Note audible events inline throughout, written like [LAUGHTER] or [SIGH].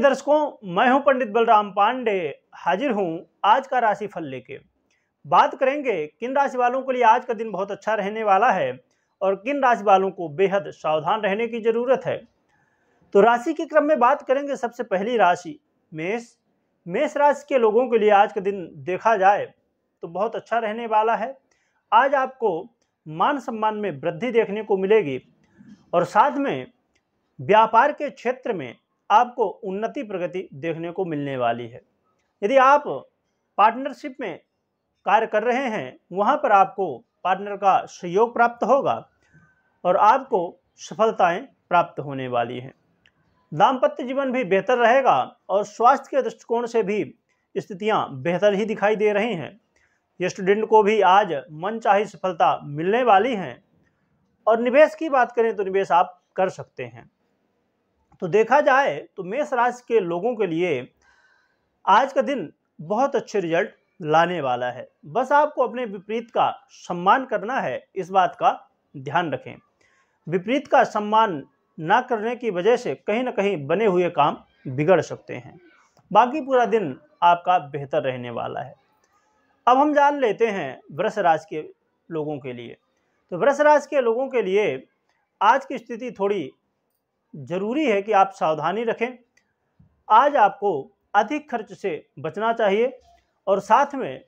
प्रिय दर्शकों मैं हूं पंडित बलराम पांडे हाजिर हूं आज का राशिफल लेके बात करेंगे किन राशि वालों के लिए आज का दिन बहुत अच्छा रहने वाला है और किन राशि वालों को बेहद सावधान रहने की जरूरत है तो राशि के क्रम में बात करेंगे सबसे पहली राशि मेष मेष राशि के लोगों के लिए आज का दिन देखा जाए तो बहुत अच्छा रहने वाला है आज आपको मान सम्मान में वृद्धि देखने को मिलेगी और साथ में व्यापार के क्षेत्र में आपको उन्नति प्रगति देखने को मिलने वाली है यदि आप पार्टनरशिप में कार्य कर रहे हैं वहाँ पर आपको पार्टनर का सहयोग प्राप्त होगा और आपको सफलताएं प्राप्त होने वाली हैं दाम्पत्य जीवन भी बेहतर रहेगा और स्वास्थ्य के दृष्टिकोण से भी स्थितियां बेहतर ही दिखाई दे रही हैं स्टूडेंट को भी आज मन चाहे सफलता मिलने वाली हैं और निवेश की बात करें तो निवेश आप कर सकते हैं तो देखा जाए तो मेष राशि के लोगों के लिए आज का दिन बहुत अच्छे रिजल्ट लाने वाला है बस आपको अपने विपरीत का सम्मान करना है इस बात का ध्यान रखें विपरीत का सम्मान ना करने की वजह से कहीं ना कहीं बने हुए काम बिगड़ सकते हैं बाकी पूरा दिन आपका बेहतर रहने वाला है अब हम जान लेते हैं वृष राशि के लोगों के लिए तो वृष राशि के लोगों के लिए आज की स्थिति थोड़ी जरूरी है कि आप सावधानी रखें आज आपको अधिक खर्च से बचना चाहिए और साथ में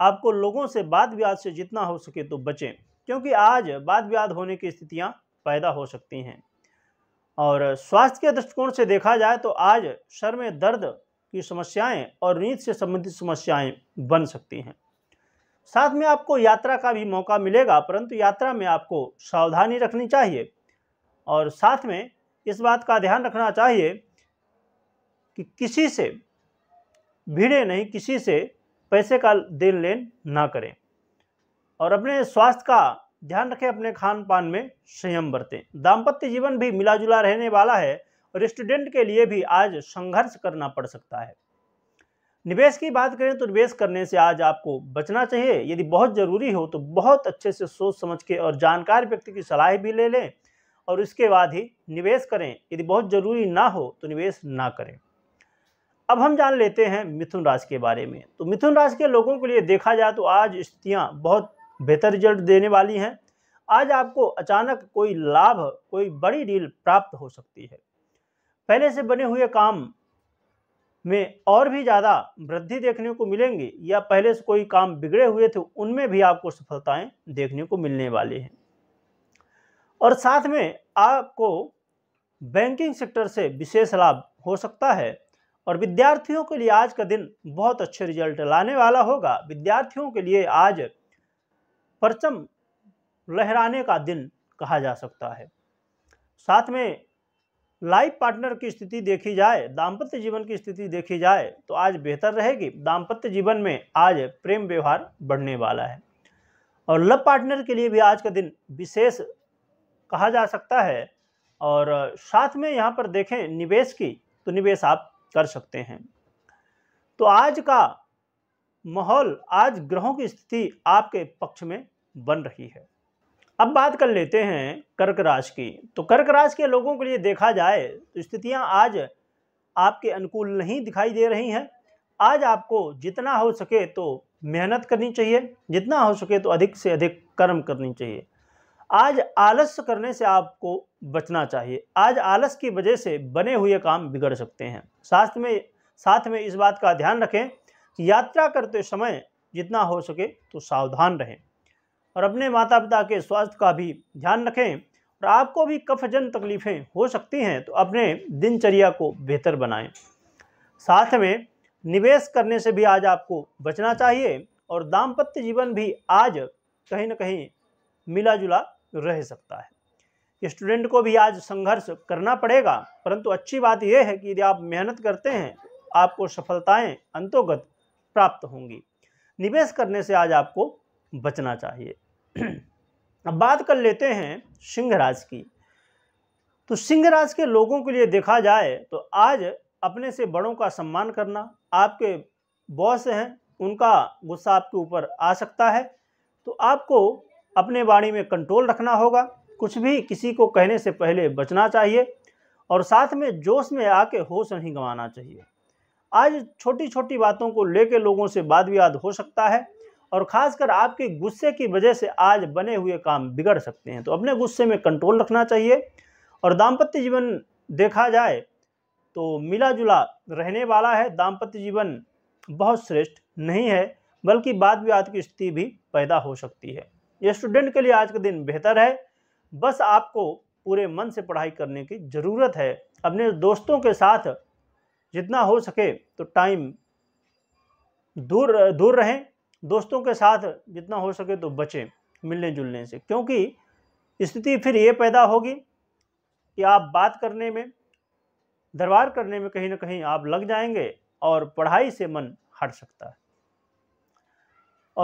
आपको लोगों से बात विवाद से जितना हो सके तो बचें क्योंकि आज बात विवाद होने की स्थितियां पैदा हो सकती हैं और स्वास्थ्य के दृष्टिकोण से देखा जाए तो आज सर में दर्द की समस्याएं और नींद से संबंधित समस्याएं बन सकती हैं साथ में आपको यात्रा का भी मौका मिलेगा परंतु यात्रा में आपको सावधानी रखनी चाहिए और साथ में इस बात का ध्यान रखना चाहिए कि किसी से भिड़े नहीं किसी से पैसे का देन लेन ना करें और अपने स्वास्थ्य का ध्यान रखें अपने खान पान में संयम बरतें दाम्पत्य जीवन भी मिलाजुला रहने वाला है और स्टूडेंट के लिए भी आज संघर्ष करना पड़ सकता है निवेश की बात करें तो निवेश करने से आज आपको बचना चाहिए यदि बहुत ज़रूरी हो तो बहुत अच्छे से सोच समझ के और जानकार व्यक्ति की सलाह भी ले लें और उसके बाद ही निवेश करें यदि बहुत ज़रूरी ना हो तो निवेश ना करें अब हम जान लेते हैं मिथुन राशि के बारे में तो मिथुन राशि के लोगों के लिए देखा जाए तो आज स्थितियाँ बहुत बेहतर रिजल्ट देने वाली हैं आज आपको अचानक कोई लाभ कोई बड़ी डील प्राप्त हो सकती है पहले से बने हुए काम में और भी ज़्यादा वृद्धि देखने को मिलेंगी या पहले से कोई काम बिगड़े हुए थे उनमें भी आपको सफलताएं देखने को मिलने वाली हैं और साथ में आपको बैंकिंग सेक्टर से विशेष लाभ हो सकता है और विद्यार्थियों के लिए आज का दिन बहुत अच्छे रिजल्ट लाने वाला होगा विद्यार्थियों के लिए आज परचम लहराने का दिन कहा जा सकता है साथ में लाइफ पार्टनर की स्थिति देखी जाए दाम्पत्य जीवन की स्थिति देखी जाए तो आज बेहतर रहेगी दाम्पत्य जीवन में आज प्रेम व्यवहार बढ़ने वाला है और लव पार्टनर के लिए भी आज का दिन विशेष कहा जा सकता है और साथ में यहाँ पर देखें निवेश की तो निवेश आप कर सकते हैं तो आज का माहौल आज ग्रहों की स्थिति आपके पक्ष में बन रही है अब बात कर लेते हैं कर्क राशि की तो कर्क राशि के लोगों के लिए देखा जाए तो स्थितियाँ आज आपके अनुकूल नहीं दिखाई दे रही हैं आज आपको जितना हो सके तो मेहनत करनी चाहिए जितना हो सके तो अधिक से अधिक कर्म करनी चाहिए आज आलस्य करने से आपको बचना चाहिए आज आलस की वजह से बने हुए काम बिगड़ सकते हैं साथ में साथ में इस बात का ध्यान रखें कि यात्रा करते समय जितना हो सके तो सावधान रहें और अपने माता पिता के स्वास्थ्य का भी ध्यान रखें और आपको भी कफजन तकलीफ़ें हो सकती हैं तो अपने दिनचर्या को बेहतर बनाएं साथ में निवेश करने से भी आज आपको बचना चाहिए और दाम्पत्य जीवन भी आज कहीं ना कहीं मिला जुला रह सकता है स्टूडेंट को भी आज संघर्ष करना पड़ेगा परंतु अच्छी बात यह है कि यदि आप मेहनत करते हैं आपको सफलताएं अंतोगत प्राप्त होंगी निवेश करने से आज आपको बचना चाहिए [CLEARS THROAT] अब बात कर लेते हैं सिंह राज की तो सिंह राज के लोगों के लिए देखा जाए तो आज अपने से बड़ों का सम्मान करना आपके बॉस हैं उनका गुस्सा आपके ऊपर आ सकता है तो आपको अपने वाणी में कंट्रोल रखना होगा कुछ भी किसी को कहने से पहले बचना चाहिए और साथ में जोश में आके होश नहीं गंवाना चाहिए आज छोटी छोटी बातों को लेकर लोगों से वाद विवाद हो सकता है और ख़ासकर आपके गुस्से की वजह से आज बने हुए काम बिगड़ सकते हैं तो अपने गुस्से में कंट्रोल रखना चाहिए और दाम्पत्य जीवन देखा जाए तो मिला जुला रहने वाला है दाम्पत्य जीवन बहुत श्रेष्ठ नहीं है बल्कि वाद विवाद की स्थिति भी पैदा हो सकती है स्टूडेंट के लिए आज का दिन बेहतर है बस आपको पूरे मन से पढ़ाई करने की ज़रूरत है अपने दोस्तों के साथ जितना हो सके तो टाइम दूर दूर रहें दोस्तों के साथ जितना हो सके तो बचें मिलने जुलने से क्योंकि स्थिति फिर ये पैदा होगी कि आप बात करने में दरबार करने में कहीं ना कहीं आप लग जाएंगे और पढ़ाई से मन हट सकता है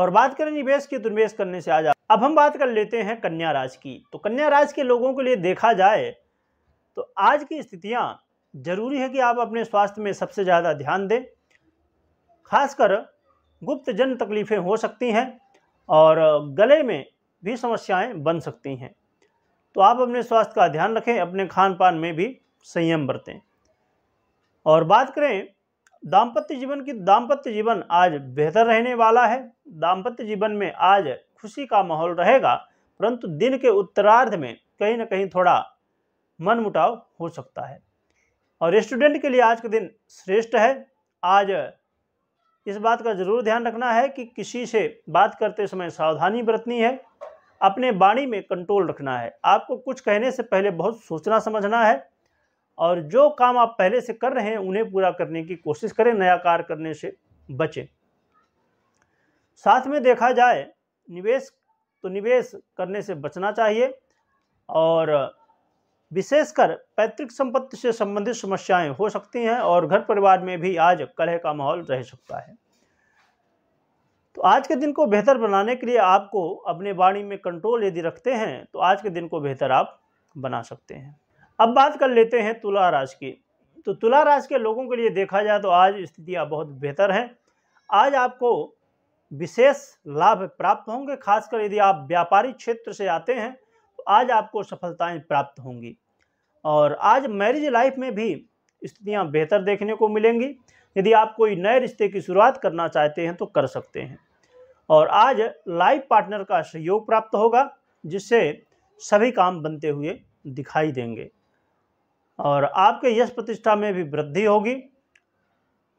और बात करें निवेश की तो निवेश करने से आज आप अब हम बात कर लेते हैं कन्या राशि की तो कन्या राशि के लोगों के लिए देखा जाए तो आज की स्थितियाँ जरूरी है कि आप अपने स्वास्थ्य में सबसे ज़्यादा ध्यान दें खासकर गुप्त जन तकलीफ़ें हो सकती हैं और गले में भी समस्याएं बन सकती हैं तो आप अपने स्वास्थ्य का ध्यान रखें अपने खान पान में भी संयम बरतें और बात करें दाम्पत्य जीवन की दाम्पत्य जीवन आज बेहतर रहने वाला है दाम्पत्य जीवन में आज खुशी का माहौल रहेगा परंतु दिन के उत्तरार्ध में कहीं ना कहीं थोड़ा मनमुटाव हो सकता है और स्टूडेंट के लिए आज का दिन श्रेष्ठ है आज इस बात का जरूर ध्यान रखना है कि किसी से बात करते समय सावधानी बरतनी है अपने वाणी में कंट्रोल रखना है आपको कुछ कहने से पहले बहुत सोचना समझना है और जो काम आप पहले से कर रहे हैं उन्हें पूरा करने की कोशिश करें नया कार्य करने से बचें साथ में देखा जाए निवेश तो निवेश करने से बचना चाहिए और विशेषकर पैतृक संपत्ति से संबंधित समस्याएं हो सकती हैं और घर परिवार में भी आज कलह का माहौल रह सकता है तो आज के दिन को बेहतर बनाने के लिए आपको अपने वाणी में कंट्रोल यदि रखते हैं तो आज के दिन को बेहतर आप बना सकते हैं अब बात कर लेते हैं तुला राशि की तो तुला राशि के लोगों के लिए देखा जाए तो आज स्थितियाँ बहुत बेहतर हैं आज आपको विशेष लाभ प्राप्त होंगे खासकर यदि आप व्यापारिक क्षेत्र से आते हैं तो आज आपको सफलताएं प्राप्त होंगी और आज मैरिज लाइफ में भी स्थितियां बेहतर देखने को मिलेंगी यदि आप कोई नए रिश्ते की शुरुआत करना चाहते हैं तो कर सकते हैं और आज लाइफ पार्टनर का सहयोग प्राप्त होगा जिससे सभी काम बनते हुए दिखाई देंगे और आपके यश प्रतिष्ठा में भी वृद्धि होगी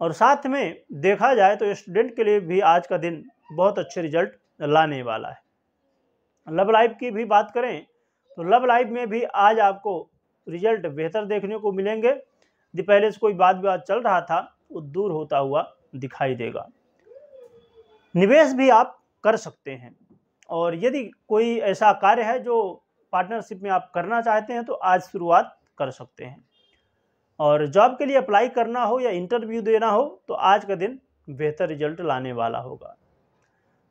और साथ में देखा जाए तो स्टूडेंट के लिए भी आज का दिन बहुत अच्छे रिजल्ट लाने वाला है लव लाइफ की भी बात करें तो लव लाइफ में भी आज आपको रिजल्ट बेहतर देखने को मिलेंगे यदि पहले से कोई बात विवाद चल रहा था वो दूर होता हुआ दिखाई देगा निवेश भी आप कर सकते हैं और यदि कोई ऐसा कार्य है जो पार्टनरशिप में आप करना चाहते हैं तो आज शुरुआत कर सकते हैं और जॉब के लिए अप्लाई करना हो या इंटरव्यू देना हो तो आज का दिन बेहतर रिजल्ट लाने वाला होगा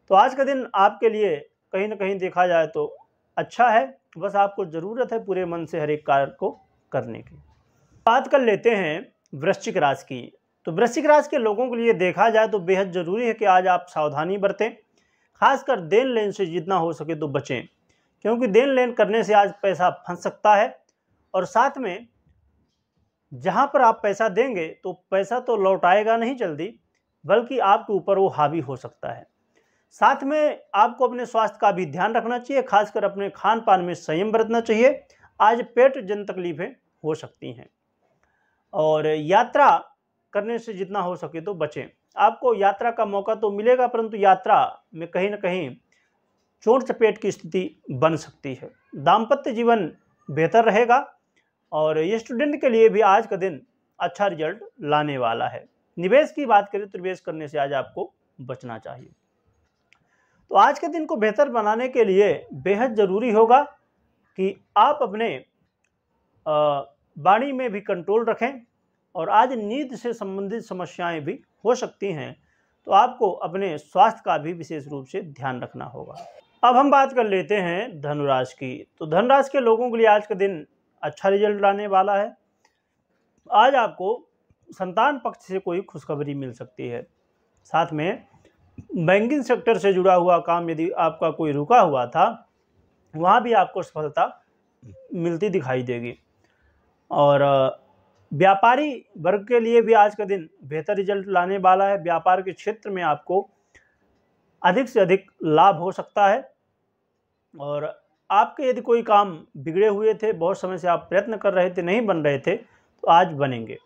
तो आज का दिन आपके लिए कहीं ना कहीं देखा जाए तो अच्छा है बस आपको ज़रूरत है पूरे मन से हर एक कार्य को करने की बात कर लेते हैं वृश्चिक राशि की तो वृश्चिक राशि के लोगों के लिए देखा जाए तो बेहद ज़रूरी है कि आज आप सावधानी बरतें खासकर देन लेन से जितना हो सके तो बचें क्योंकि देन लेन करने से आज पैसा फंस सकता है और साथ में जहाँ पर आप पैसा देंगे तो पैसा तो लौट आएगा नहीं जल्दी बल्कि आपके ऊपर वो हावी हो सकता है साथ में आपको अपने स्वास्थ्य का भी ध्यान रखना चाहिए खासकर अपने खान पान में संयम बरतना चाहिए आज पेट जन तकलीफें हो सकती हैं और यात्रा करने से जितना हो सके तो बचें आपको यात्रा का मौका तो मिलेगा परंतु यात्रा में कहीं ना कहीं चोट चपेट की स्थिति बन सकती है दाम्पत्य जीवन बेहतर रहेगा और ये स्टूडेंट के लिए भी आज का दिन अच्छा रिजल्ट लाने वाला है निवेश की बात करें तो निवेश करने से आज आपको बचना चाहिए तो आज के दिन को बेहतर बनाने के लिए बेहद ज़रूरी होगा कि आप अपने वाणी में भी कंट्रोल रखें और आज नींद से संबंधित समस्याएं भी हो सकती हैं तो आपको अपने स्वास्थ्य का भी विशेष रूप से ध्यान रखना होगा अब हम बात कर लेते हैं धनुराश की तो धनराश के लोगों के लिए आज का दिन अच्छा रिजल्ट लाने वाला है आज आपको संतान पक्ष से कोई खुशखबरी मिल सकती है साथ में बैंकिंग सेक्टर से जुड़ा हुआ काम यदि आपका कोई रुका हुआ था वहाँ भी आपको सफलता मिलती दिखाई देगी और व्यापारी वर्ग के लिए भी आज का दिन बेहतर रिजल्ट लाने वाला है व्यापार के क्षेत्र में आपको अधिक से अधिक लाभ हो सकता है और आपके यदि कोई काम बिगड़े हुए थे बहुत समय से आप प्रयत्न कर रहे थे नहीं बन रहे थे तो आज बनेंगे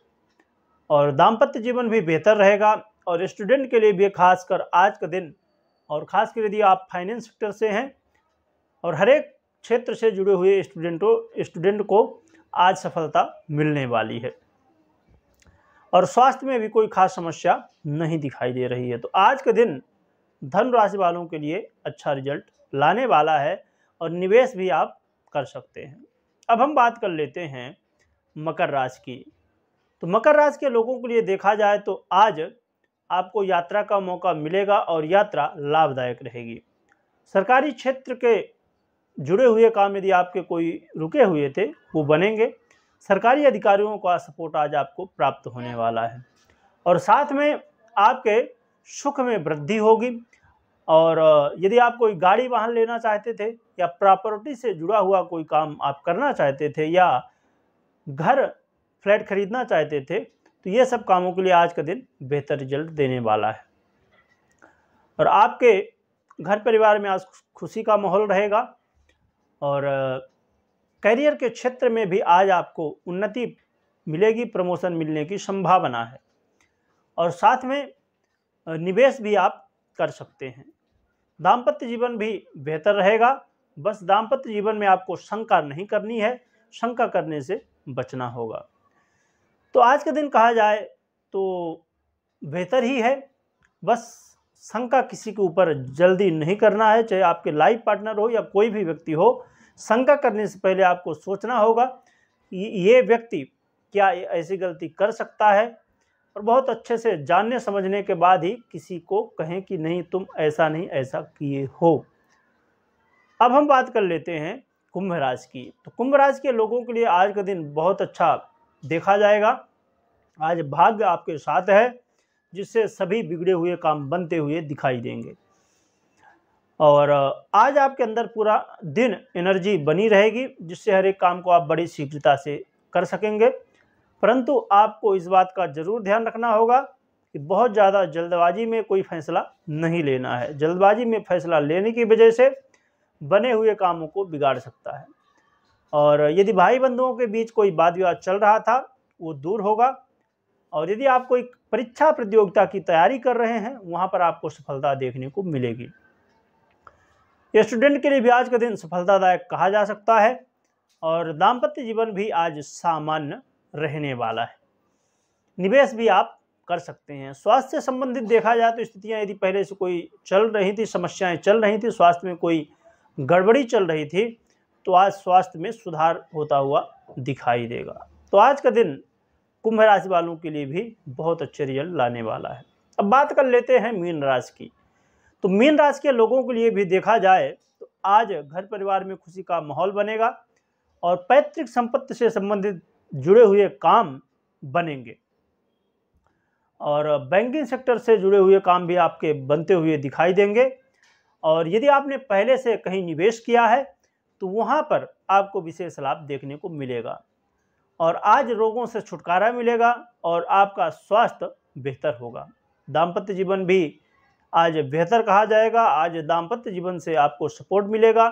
और दाम्पत्य जीवन भी बेहतर रहेगा और स्टूडेंट के लिए भी खासकर आज का दिन और ख़ास कर यदि आप फाइनेंस सेक्टर से हैं और हर एक क्षेत्र से जुड़े हुए स्टूडेंटों स्टूडेंट को आज सफलता मिलने वाली है और स्वास्थ्य में भी कोई खास समस्या नहीं दिखाई दे रही है तो आज के दिन धन राशि वालों के लिए अच्छा रिजल्ट लाने वाला है और निवेश भी आप कर सकते हैं अब हम बात कर लेते हैं मकर राशि की तो मकर राशि के लोगों के लिए देखा जाए तो आज आपको यात्रा का मौका मिलेगा और यात्रा लाभदायक रहेगी सरकारी क्षेत्र के जुड़े हुए काम यदि आपके कोई रुके हुए थे वो बनेंगे सरकारी अधिकारियों का सपोर्ट आज आपको प्राप्त होने वाला है और साथ में आपके सुख में वृद्धि होगी और यदि आप कोई गाड़ी वाहन लेना चाहते थे या प्रॉपर्टी से जुड़ा हुआ कोई काम आप करना चाहते थे या घर फ्लैट खरीदना चाहते थे तो ये सब कामों के लिए आज का दिन बेहतर रिजल्ट देने वाला है और आपके घर परिवार में आज खुशी का माहौल रहेगा और करियर के क्षेत्र में भी आज आपको उन्नति मिलेगी प्रमोशन मिलने की संभावना है और साथ में निवेश भी आप कर सकते हैं दाम्पत्य जीवन भी बेहतर रहेगा बस दाम्पत्य जीवन में आपको शंका नहीं करनी है शंका करने से बचना होगा तो आज के दिन कहा जाए तो बेहतर ही है बस शंका किसी के ऊपर जल्दी नहीं करना है चाहे आपके लाइफ पार्टनर हो या कोई भी व्यक्ति हो शंका करने से पहले आपको सोचना होगा ये व्यक्ति क्या ऐसी गलती कर सकता है और बहुत अच्छे से जानने समझने के बाद ही किसी को कहें कि नहीं तुम ऐसा नहीं ऐसा किए हो अब हम बात कर लेते हैं कुंभ राशि की तो कुंभ राशि के लोगों के लिए आज का दिन बहुत अच्छा देखा जाएगा आज भाग्य आपके साथ है जिससे सभी बिगड़े हुए काम बनते हुए दिखाई देंगे और आज आपके अंदर पूरा दिन एनर्जी बनी रहेगी जिससे हर एक काम को आप बड़ी शीघ्रता से कर सकेंगे परंतु आपको इस बात का ज़रूर ध्यान रखना होगा कि बहुत ज़्यादा जल्दबाजी में कोई फैसला नहीं लेना है जल्दबाजी में फैसला लेने की वजह से बने हुए कामों को बिगाड़ सकता है और यदि भाई बंधुओं के बीच कोई वाद विवाद चल रहा था वो दूर होगा और यदि आप कोई परीक्षा प्रतियोगिता की तैयारी कर रहे हैं वहाँ पर आपको सफलता देखने को मिलेगी स्टूडेंट के लिए भी आज का दिन सफलतादायक कहा जा सकता है और दाम्पत्य जीवन भी आज सामान्य रहने वाला है निवेश भी आप कर सकते हैं स्वास्थ्य से संबंधित देखा जाए तो स्थितियाँ यदि पहले से कोई चल रही थी समस्याएं चल रही थी स्वास्थ्य में कोई गड़बड़ी चल रही थी तो आज स्वास्थ्य में सुधार होता हुआ दिखाई देगा तो आज का दिन कुंभ राशि वालों के लिए भी बहुत अच्छे रिजल्ट लाने वाला है अब बात कर लेते हैं मीन राशि की तो मीन राशि के लोगों के लिए भी देखा जाए तो आज घर परिवार में खुशी का माहौल बनेगा और पैतृक संपत्ति से संबंधित जुड़े हुए काम बनेंगे और बैंकिंग सेक्टर से जुड़े हुए काम भी आपके बनते हुए दिखाई देंगे और यदि आपने पहले से कहीं निवेश किया है तो वहाँ पर आपको विशेष लाभ देखने को मिलेगा और आज रोगों से छुटकारा मिलेगा और आपका स्वास्थ्य बेहतर होगा दाम्पत्य जीवन भी आज बेहतर कहा जाएगा आज दाम्पत्य जीवन से आपको सपोर्ट मिलेगा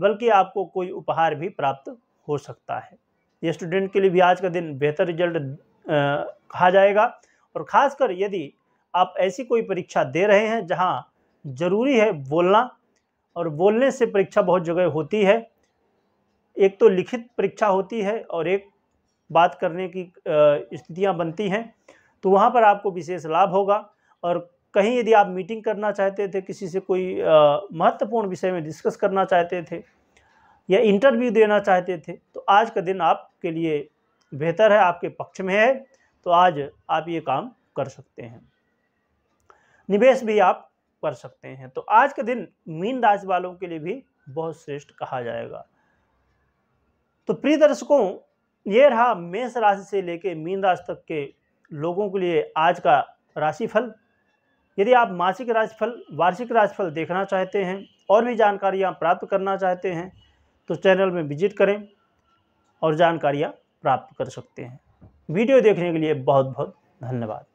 बल्कि आपको कोई उपहार भी प्राप्त हो सकता है स्टूडेंट के लिए भी आज का दिन बेहतर रिजल्ट कहा जाएगा और ख़ासकर यदि आप ऐसी कोई परीक्षा दे रहे हैं जहां ज़रूरी है बोलना और बोलने से परीक्षा बहुत जगह होती है एक तो लिखित परीक्षा होती है और एक बात करने की स्थितियाँ बनती हैं तो वहाँ पर आपको विशेष लाभ होगा और कहीं यदि आप मीटिंग करना चाहते थे किसी से कोई महत्वपूर्ण विषय में डिस्कस करना चाहते थे या इंटरव्यू देना चाहते थे तो आज का दिन आपके लिए बेहतर है आपके पक्ष में है तो आज आप ये काम कर सकते हैं निवेश भी आप कर सकते हैं तो आज का दिन मीन राशि वालों के लिए भी बहुत श्रेष्ठ कहा जाएगा तो प्रिय दर्शकों ये रहा मेष राशि से लेकर मीन राशि तक के लोगों के लिए आज का राशिफल यदि आप मासिक राशिफल वार्षिक राशिफल देखना चाहते हैं और भी जानकारियाँ प्राप्त करना चाहते हैं तो चैनल में विजिट करें और जानकारियाँ प्राप्त कर सकते हैं वीडियो देखने के लिए बहुत बहुत धन्यवाद